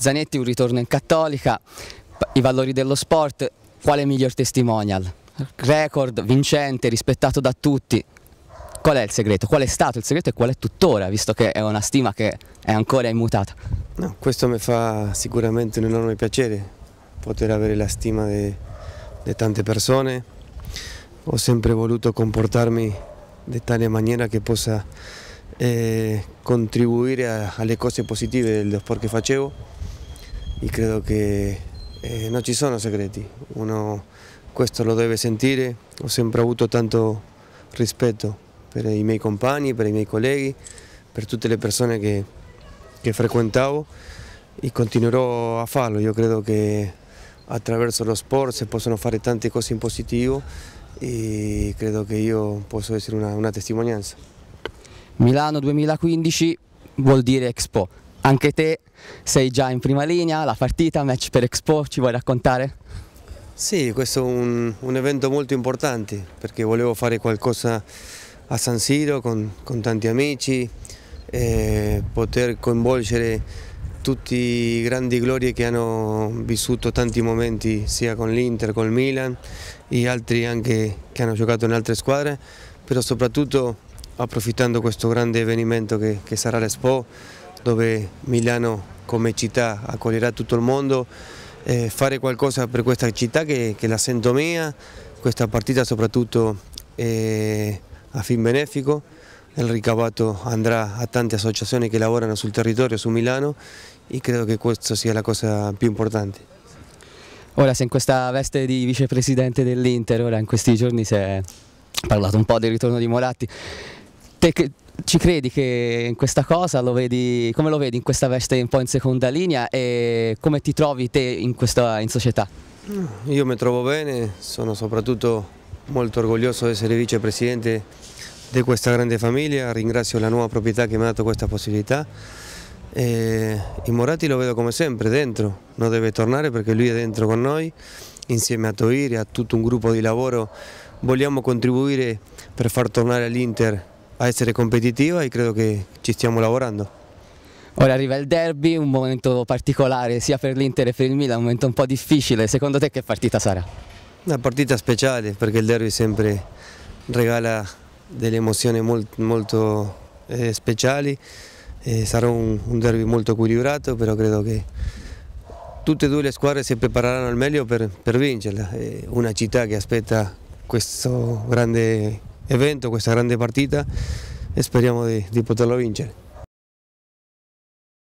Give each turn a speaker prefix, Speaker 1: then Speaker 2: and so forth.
Speaker 1: Zanetti un ritorno in cattolica, i valori dello sport, quale miglior testimonial? Record, vincente, rispettato da tutti. Qual è il segreto? Qual è stato il segreto e qual è tuttora, visto che è una stima che è ancora immutata?
Speaker 2: No, questo mi fa sicuramente un enorme piacere, poter avere la stima di tante persone. Ho sempre voluto comportarmi in tale maniera che possa eh, contribuire a, alle cose positive del sport che facevo io credo che eh, non ci sono segreti, uno questo lo deve sentire, ho sempre avuto tanto rispetto per i miei compagni, per i miei colleghi, per tutte le persone che, che frequentavo e continuerò a farlo, io credo che attraverso lo sport si possono fare tante cose in positivo e credo che io posso essere una, una testimonianza. Milano 2015 vuol dire Expo, anche
Speaker 1: te sei già in prima linea, la partita, match per Expo, ci vuoi raccontare?
Speaker 2: Sì, questo è un, un evento molto importante perché volevo fare qualcosa a San Siro con, con tanti amici, eh, poter coinvolgere tutti i grandi glorie che hanno vissuto tanti momenti sia con l'Inter, con il Milan e altri anche che hanno giocato in altre squadre, però soprattutto approfittando di questo grande avvenimento che, che sarà l'Expo, dove Milano come città accoglierà tutto il mondo, eh, fare qualcosa per questa città che, che la sento mia, questa partita soprattutto eh, a fin benefico, il ricavato andrà a tante associazioni che lavorano sul territorio, su Milano e credo che questa sia la cosa più importante.
Speaker 1: Ora sei in questa veste di vicepresidente dell'Inter, ora in questi giorni si è parlato un po' del ritorno di Moratti, te che ci credi che in questa cosa, lo vedi, come lo vedi in questa veste un po' in seconda linea e come ti trovi te in, questa, in società? Mm,
Speaker 2: io mi trovo bene, sono soprattutto molto orgoglioso di essere vicepresidente di questa grande famiglia, ringrazio la nuova proprietà che mi ha dato questa possibilità. E I Moratti lo vedo come sempre dentro, non deve tornare perché lui è dentro con noi, insieme a Toiri, a tutto un gruppo di lavoro, vogliamo contribuire per far tornare all'Inter a essere competitiva e credo che ci stiamo lavorando.
Speaker 1: Ora arriva il derby, un momento particolare sia per l'Inter che per il Milan, un momento un po' difficile. Secondo te che partita sarà?
Speaker 2: Una partita speciale perché il derby sempre regala delle emozioni molto, molto eh, speciali. Eh, sarà un, un, derby molto equilibrato, però credo che tutte e due le squadre si prepareranno al meglio per, per vincerla. È una città che aspetta questo grande evento, questa grande partita e speriamo di, di poterlo vincere.